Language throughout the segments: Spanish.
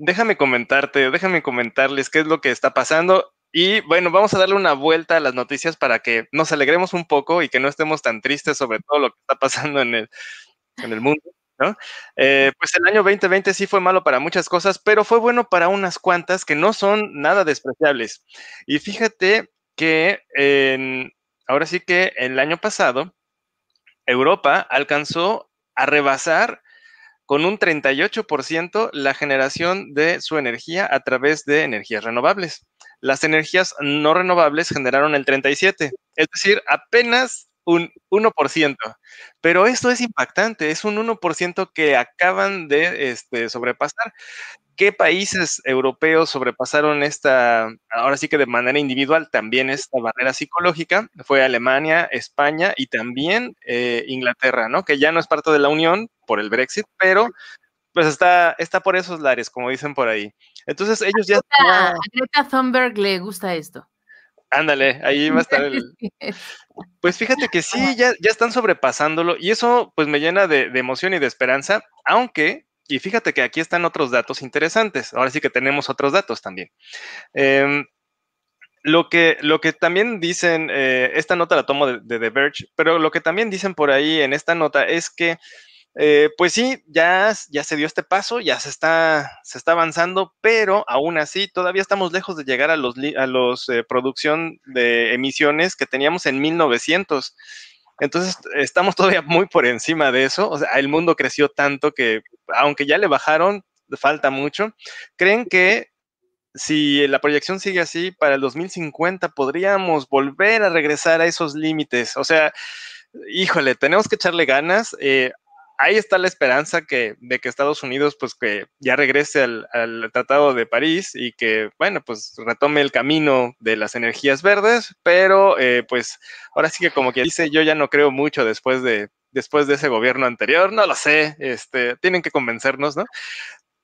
déjame comentarte, déjame comentarles qué es lo que está pasando. Y bueno, vamos a darle una vuelta a las noticias para que nos alegremos un poco y que no estemos tan tristes sobre todo lo que está pasando en el, mundo. ¿no? Eh, pues el año 2020 sí fue malo para muchas cosas, pero fue bueno para unas cuantas que no son nada despreciables. Y fíjate que ahora sí que el año pasado Europa alcanzó a rebasar con un 38% la generación de su energía a través de energías renovables. Las energías no renovables generaron el 37%, es decir, apenas un 1%. Pero esto es impactante, es un 1% que acaban de este, sobrepasar. ¿Qué países europeos sobrepasaron esta, ahora sí que de manera individual, también esta barrera psicológica? Fue Alemania, España y también eh, Inglaterra, ¿no? Que ya no es parte de la Unión por el Brexit, pero pues está, está por esos lares, como dicen por ahí. Entonces ellos ya... A Greta Thunberg le gusta esto. Ándale, ahí va a estar el. Pues fíjate que sí, ya, ya están sobrepasándolo y eso pues me llena de, emoción y de esperanza, aunque, y fíjate que aquí están otros datos interesantes, ahora sí que tenemos otros datos también. Em, lo que, lo que también dicen, eh, esta nota la tomo de, de The Verge, pero lo que también dicen por ahí en esta nota es que eh, pues sí, ya, ya se dio este paso, ya se está, se está avanzando, pero aún así todavía estamos lejos de llegar a los, a los eh, producción de emisiones que teníamos en 1900. Entonces, estamos todavía muy por encima de eso. O sea, el mundo creció tanto que, aunque ya le bajaron, falta mucho. ¿Creen que si la proyección sigue así, para el 2050 podríamos volver a regresar a esos límites? O sea, híjole, tenemos que echarle ganas. Eh, ahí está la esperanza de que Estados Unidos, pues que ya regrese al, Tratado de París y que, bueno, pues retome el camino de las energías verdes, pero eh, pues ahora sí que como que dice, yo ya no creo mucho después de, después de ese gobierno anterior, no lo sé, este, tienen que convencernos, ¿no?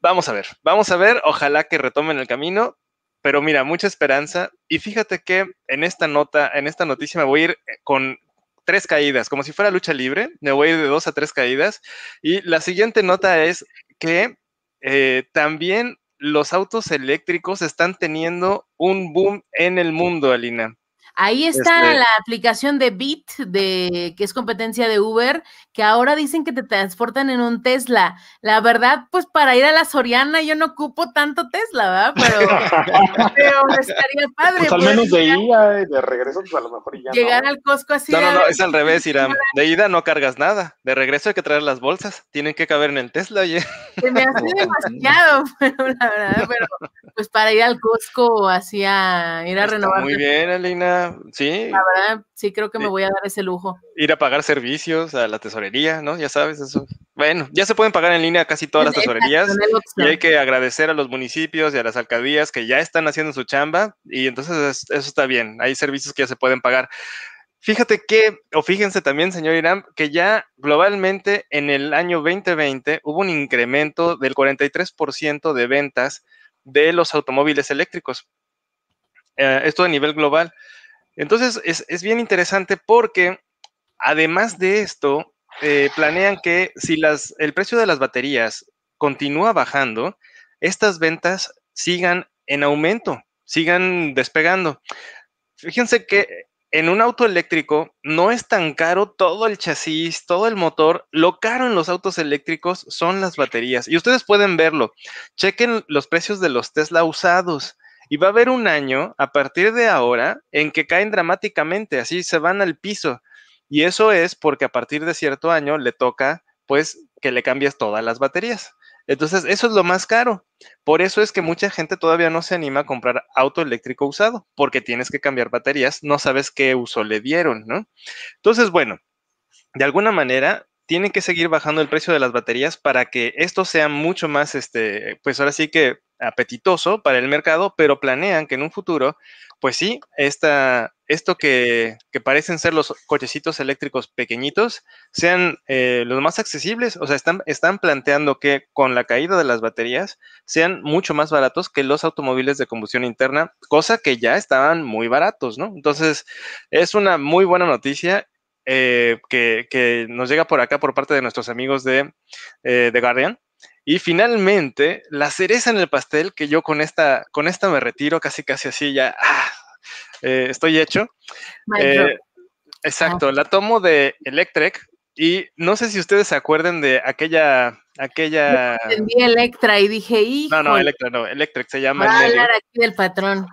Vamos a ver, vamos a ver, ojalá que retomen el camino, pero mira, mucha esperanza. Y fíjate que en esta nota, en esta noticia me voy a ir eh, con, tres caídas, como si fuera lucha libre, me voy de dos a tres caídas. Y la siguiente nota es que eh, también los autos eléctricos están teniendo un boom en el mundo, Alina. Ahí está este la aplicación de Bit, de, que es competencia de Uber, que ahora dicen que te transportan en un Tesla. La verdad, pues para ir a la Soriana yo no ocupo tanto Tesla, ¿verdad? Pero, estaría padre. Pues al menos de ida y de regreso, pues a lo mejor ya. Llegar al Costco así. No, no, no, es al revés, Irán. De ida no cargas nada. De regreso hay que traer las bolsas. Tienen que caber en el Tesla, oye. Se me hace demasiado, pero la verdad, pero pues para ir al Costco así a ir a renovar. Muy bien, Alina sí. sí creo que me voy a dar ese lujo. Ir a pagar servicios a la tesorería, ¿no? Ya sabes eso. Bueno, ya se pueden pagar en línea casi todas las tesorerías y hay que agradecer a los municipios y a las alcaldías que ya están haciendo su chamba y entonces eso está bien. Hay servicios que ya se pueden pagar. Fíjate que, o fíjense también, señor Irán, que ya globalmente en el año 2020 hubo un incremento del 43% de ventas de los automóviles eléctricos. Eh, esto a nivel global. Entonces es, bien interesante porque además de esto, eh, planean que si el precio de las baterías continúa bajando, estas ventas sigan en aumento, sigan despegando. Fíjense que en un auto eléctrico no es tan caro todo el chasis, todo el motor. Lo caro en los autos eléctricos son las baterías. Y ustedes pueden verlo. Chequen los precios de los Tesla usados. Y va a haber un año a partir de ahora en que caen dramáticamente, así se van al piso. Y eso es porque a partir de cierto año le toca, pues, que le cambies todas las baterías. Entonces, eso es lo más caro. Por eso es que mucha gente todavía no se anima a comprar auto eléctrico usado, porque tienes que cambiar baterías, no sabes qué uso le dieron, ¿no? Entonces, bueno, de alguna manera, tiene que seguir bajando el precio de las baterías para que esto sea mucho más, este, pues ahora sí que apetitoso para el mercado, pero planean que en un futuro, pues sí, esta, esto que, parecen ser los cochecitos eléctricos pequeñitos sean eh, los más accesibles, o sea, están, están planteando que con la caída de las baterías sean mucho más baratos que los automóviles de combustión interna, cosa que ya estaban muy baratos, ¿no? Entonces, es una muy buena noticia eh, que, nos llega por acá por parte de nuestros amigos de, eh, de Guardian. Y finalmente, la cereza en el pastel, que yo con esta, con esta me retiro casi casi así, ya ah, eh, estoy hecho. Eh, exacto, ah. la tomo de Electric, y no sé si ustedes se acuerden de aquella... aquella... Entendí Electra y dije, hijo. No, no, Electra no, Electric se llama. a hablar del patrón.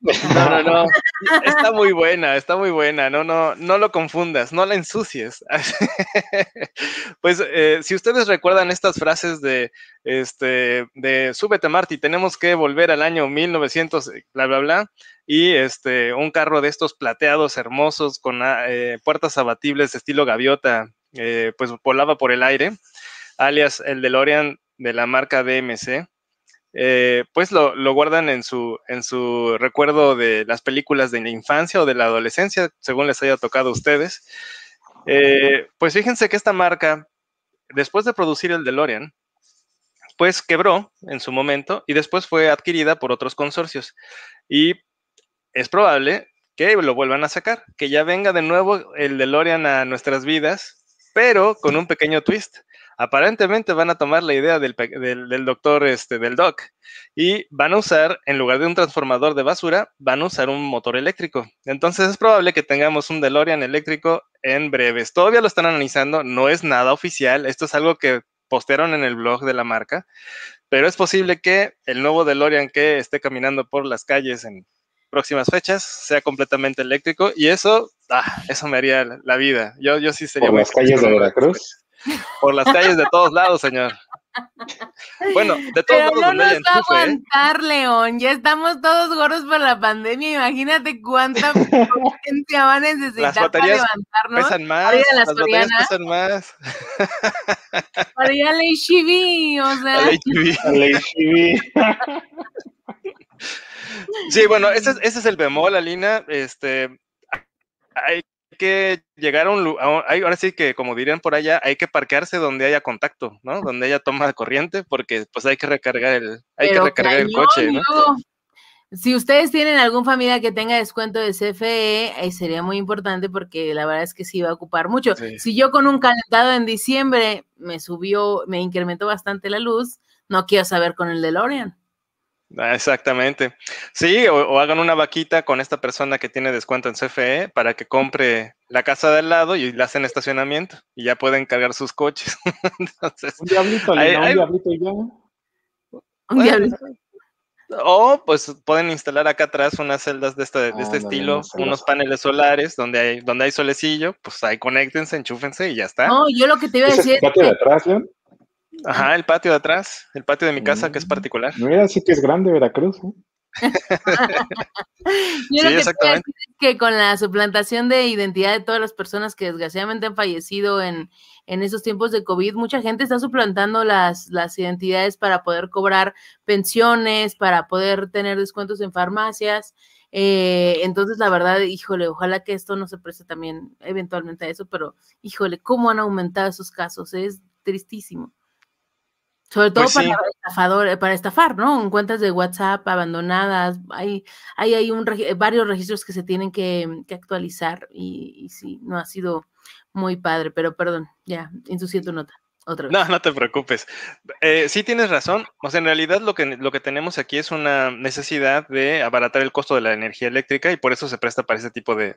No, no, no. Está muy buena, está muy buena. No, no, no lo confundas, no la ensucies. Pues eh, si ustedes recuerdan estas frases de, este, de súbete Marty, tenemos que volver al año 1900, eh, bla, bla, bla, y este, un carro de estos plateados hermosos con ah, eh, puertas abatibles estilo gaviota, pues volaba por el aire, alias el DeLorean de la marca DMC eh, pues lo, guardan en su, en su recuerdo de las películas de la infancia o de la adolescencia, según les haya tocado a ustedes. Eh, pues fíjense que esta marca, después de producir el DeLorean, pues quebró en su momento y después fue adquirida por otros consorcios. Y es probable que lo vuelvan a sacar, que ya venga de nuevo el DeLorean a nuestras vidas, pero con un pequeño twist aparentemente van a tomar la idea del, doctor, este, del doc, y van a usar, en lugar de un transformador de basura, van a usar un motor eléctrico. Entonces es probable que tengamos un DeLorean eléctrico en breves. Todavía lo están analizando, no es nada oficial, esto es algo que postearon en el blog de la marca, pero es posible que el nuevo DeLorean que esté caminando por las calles en próximas fechas sea completamente eléctrico y eso, ah, eso me haría la vida. Yo, yo sí sería... ¿Por las calles de Veracruz? por las calles de todos lados, señor. Bueno, de todos Pero lados. No nos va a ¿eh? aguantar, León. Ya estamos todos gordos por la pandemia. Imagínate cuánta gente va a necesitar las baterías para levantarnos. Pesan más. Las, baterías pesan más. Para ir HIV, o sea. HIV. Sí, bueno, ese es, ese es el bemol, Alina. Este, que llegar a un lugar, ahora sí que como dirían por allá, hay que parquearse donde haya contacto, ¿no? Donde haya toma de corriente, porque pues hay que recargar el, hay que recargar el coche, ¿no? Si ustedes tienen alguna familia que tenga descuento de CFE, eh, sería muy importante porque la verdad es que sí va a ocupar mucho. Si yo con un calentado en diciembre me subió, me incrementó bastante la luz, no quiero saber con el de DeLorean. Ah, exactamente. Sí, o, hagan una vaquita con esta persona que tiene descuento en CFE para que compre la casa de al lado y la hacen estacionamiento y ya pueden cargar sus coches. un diablito, un diablito ya. Un diablito. O pues pueden instalar acá atrás unas celdas de, este estilo, unos paneles solares donde hay, donde hay solecillo, pues ahí conéctense, enchúfense y ya está. No, yo lo que te iba a decir. ¿Es atrás, Ajá, el patio de atrás, el patio de mi casa, que es mm. particular. No era así que es grande Veracruz. ¿eh? Yo sí, lo que exactamente. Es que con la suplantación de identidad de todas las personas que desgraciadamente han fallecido en, en esos tiempos de COVID, mucha gente está suplantando las, las identidades para poder cobrar pensiones, para poder tener descuentos en farmacias. Eh, entonces, la verdad, híjole, ojalá que esto no se preste también eventualmente a eso, pero híjole, cómo han aumentado esos casos, es tristísimo. Sobre todo pues para, eh, para estafar, ¿no? En cuentas de WhatsApp abandonadas, hay, hay, hay un, varios registros que se tienen que, mm, actualizar y, sí, no ha sido muy padre, pero perdón, ya, en nota. No, no te preocupes. Eh, sí tienes razón. O sea, en realidad lo que, lo que tenemos aquí es una necesidad de abaratar el costo de la energía eléctrica y por eso se presta para ese tipo de,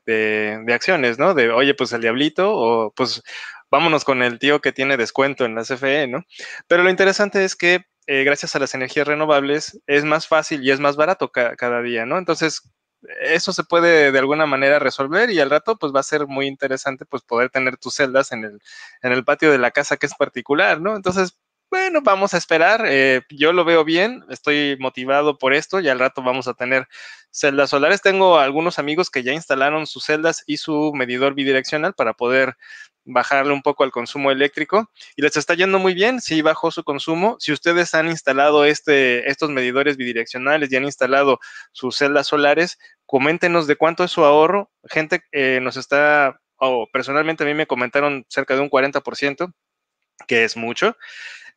acciones, ¿no? De, oye, pues el diablito o pues vámonos con el tío que tiene descuento en la CFE, ¿no? Pero lo interesante es que eh, gracias a las energías renovables es más fácil y es más barato cada día, ¿no? Entonces, eso se puede de alguna manera resolver y al rato pues va a ser muy interesante pues poder tener tus celdas en el, en el patio de la casa que es particular, ¿no? Entonces, bueno, vamos a esperar, eh, yo lo veo bien, estoy motivado por esto y al rato vamos a tener celdas solares. Tengo algunos amigos que ya instalaron sus celdas y su medidor bidireccional para poder bajarle un poco al consumo eléctrico y les está yendo muy bien, sí bajó su consumo. Si ustedes han instalado este, estos medidores bidireccionales y han instalado sus celdas solares, coméntenos de cuánto es su ahorro. Gente eh, nos está, o personalmente a mí me comentaron cerca de un 40%, que es mucho.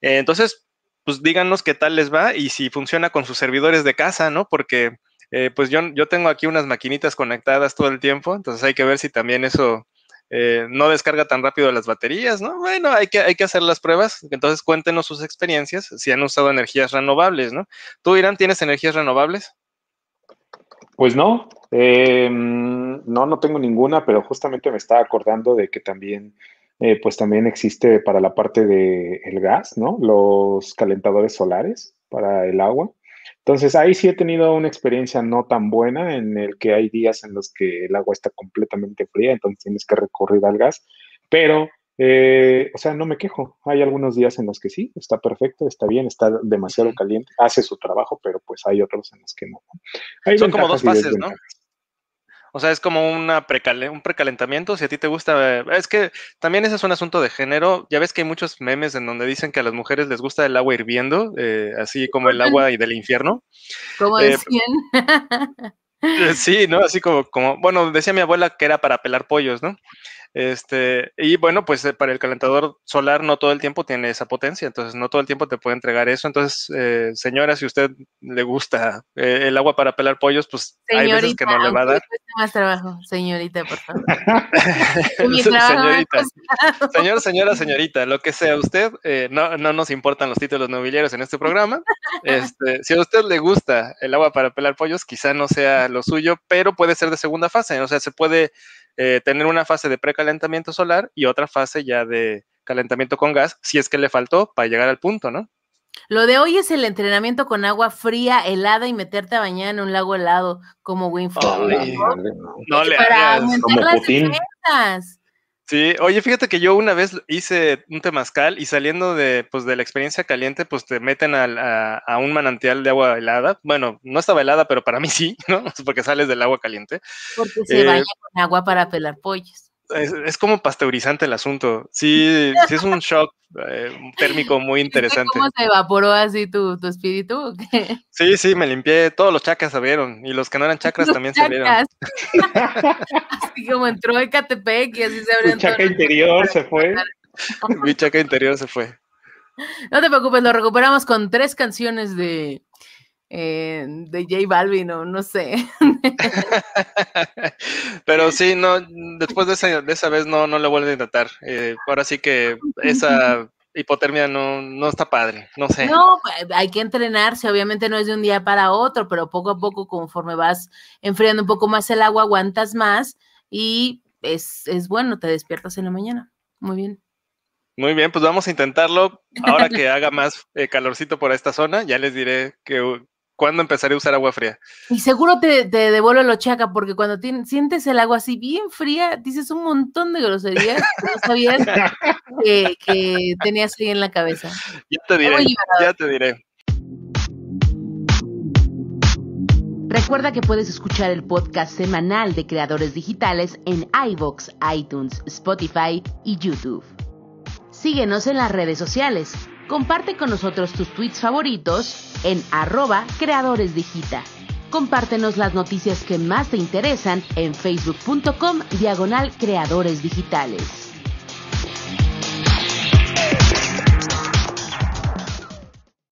Eh, entonces, pues díganos qué tal les va y si funciona con sus servidores de casa, ¿no? Porque eh, pues yo, yo tengo aquí unas maquinitas conectadas todo el tiempo, entonces hay que ver si también eso no descarga tan rápido las baterías, ¿no? Bueno, hay que, hay que hacer las pruebas, entonces cuéntenos sus experiencias si han usado energías renovables, ¿no? ¿Tú, Irán, tienes energías renovables? Pues no, eh, no, no tengo ninguna, pero justamente me estaba acordando de que también, eh, pues también existe para la parte del el gas, ¿no? Los calentadores solares para el agua. Entonces ahí sí he tenido una experiencia no tan buena en el que hay días en los que el agua está completamente fría, entonces tienes que recurrir al gas, pero eh, o sea, no me quejo. Hay algunos días en los que sí, está perfecto, está bien, está demasiado caliente, hace su trabajo, pero pues hay otros en los que no. Son como dos fases, ¿no? O sea, es como un precalentamiento. Si a ti te gusta, eh, es que también ese es un asunto de género. Ya ves que hay muchos memes en donde dicen que a las mujeres les gusta el agua hirviendo, eh, así como el agua y del infierno. Como sí, ¿no? Así como, como, bueno, decía mi abuela que era para pelar pollos, ¿no? Este, y bueno, pues eh, para el calentador solar no todo el tiempo tiene esa potencia, entonces no todo el tiempo te puede entregar eso. Entonces, eh, señora, si usted le gusta eh, el agua para pelar pollos, pues hay veces que no le va a dar. trabajo, señorita, por favor. señorita, señor, señora, señorita, lo que sea usted, no, no, nos importan los títulos nobiliarios en este programa. Este, si a usted le gusta el agua para pelar pollos, quizá no sea lo suyo, pero puede ser de segunda fase, o sea, se puede eh, tener una fase de precalentamiento solar y otra fase ya de calentamiento con gas, si es que le faltó para llegar al punto, ¿no? Lo de hoy es el entrenamiento con agua fría, helada y meterte a bañar en un lago helado como Winfrey. para las Sí, oye, fíjate que yo una vez hice un temazcal y saliendo de, pues, de la experiencia caliente, pues te meten a, un manantial de agua helada. Bueno, no está helada, pero para mí sí, ¿no? Porque sales del agua caliente. Porque se eh, baña con agua para pelar pollos es, como pasteurizante el asunto. Sí, sí es un shock eh, térmico muy interesante. ¿Cómo se evaporó así tu, tu espíritu? Sí, sí, me limpié. Todos los chakras se y los que no eran chakras también salieron se así como entró Ecatepec y así se abrieron. Mi chakra interior se fue. Mi chakra interior se fue. No te preocupes, lo recuperamos con tres canciones de de J Balvin o no sé. Pero sí, no, después de esa, vez no, no lo vuelvo a intentar. Eh, ahora sí que esa hipotermia no, está padre, no sé. No, pues, hay que entrenarse, obviamente no es de un día para otro, pero poco a poco conforme vas enfriando un poco más el agua, aguantas más y es, bueno, te despiertas en la mañana. Muy bien. Muy bien, pues vamos a intentarlo. Ahora que haga más eh, calorcito por esta zona, ya les diré que, ¿Cuándo empezaré a usar agua fría? Y seguro te, devuelvo lo chaca, porque cuando sientes el agua así bien fría, dices un montón de groserías que no que, que, tenías ahí en la cabeza. Ya te diré, ya te diré. Recuerda que puedes escuchar el podcast semanal de creadores digitales en iVoox, iTunes, Spotify y YouTube. Síguenos en las redes sociales Comparte con nosotros tus tweets favoritos en arroba creadores digita. Compártenos las noticias que más te interesan en facebook.com diagonal creadores digitales.